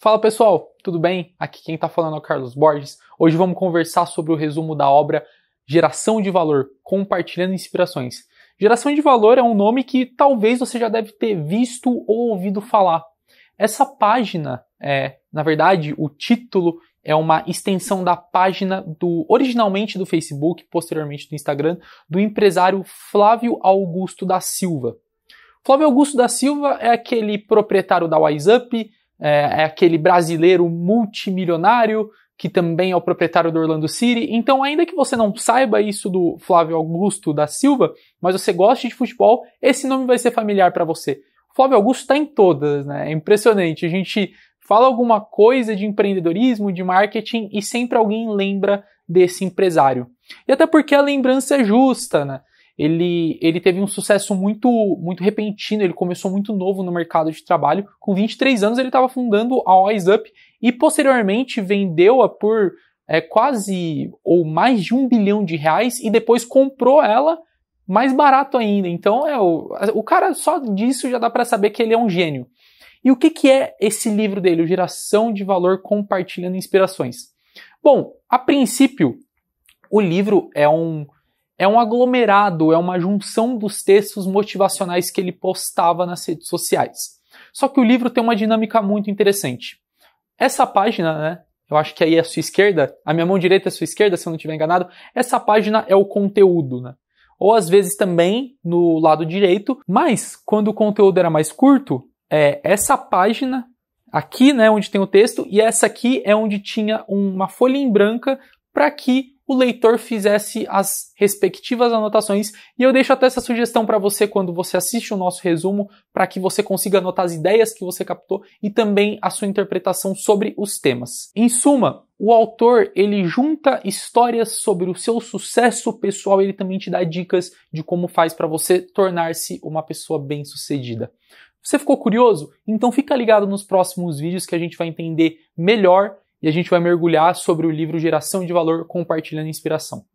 Fala pessoal, tudo bem? Aqui quem está falando é o Carlos Borges. Hoje vamos conversar sobre o resumo da obra Geração de Valor, compartilhando inspirações. Geração de Valor é um nome que talvez você já deve ter visto ou ouvido falar. Essa página é, na verdade, o título é uma extensão da página do originalmente do Facebook, posteriormente do Instagram, do empresário Flávio Augusto da Silva. Flávio Augusto da Silva é aquele proprietário da WhatsApp, é, é aquele brasileiro multimilionário que também é o proprietário do Orlando City. Então, ainda que você não saiba isso do Flávio Augusto da Silva, mas você goste de futebol, esse nome vai ser familiar para você. O Flávio Augusto está em todas, né? É impressionante. A gente fala alguma coisa de empreendedorismo, de marketing e sempre alguém lembra desse empresário. E até porque a lembrança é justa, né? ele, ele teve um sucesso muito, muito repentino, ele começou muito novo no mercado de trabalho. Com 23 anos ele estava fundando a Wise Up e posteriormente vendeu-a por é, quase ou mais de um bilhão de reais e depois comprou ela mais barato ainda. Então é o, o cara só disso já dá para saber que ele é um gênio. E o que, que é esse livro dele, o Geração de Valor Compartilhando Inspirações? Bom, a princípio, o livro é um é um aglomerado, é uma junção dos textos motivacionais que ele postava nas redes sociais. Só que o livro tem uma dinâmica muito interessante. Essa página, né? Eu acho que aí é a sua esquerda, a minha mão direita é a sua esquerda, se eu não estiver enganado. Essa página é o conteúdo, né? Ou às vezes também no lado direito, mas quando o conteúdo era mais curto, é essa página aqui, né, onde tem o texto, e essa aqui é onde tinha uma folha em branca para que o leitor fizesse as respectivas anotações. E eu deixo até essa sugestão para você quando você assiste o nosso resumo, para que você consiga anotar as ideias que você captou e também a sua interpretação sobre os temas. Em suma, o autor ele junta histórias sobre o seu sucesso pessoal, ele também te dá dicas de como faz para você tornar-se uma pessoa bem-sucedida. Você ficou curioso? Então fica ligado nos próximos vídeos que a gente vai entender melhor e a gente vai mergulhar sobre o livro Geração de Valor Compartilhando Inspiração.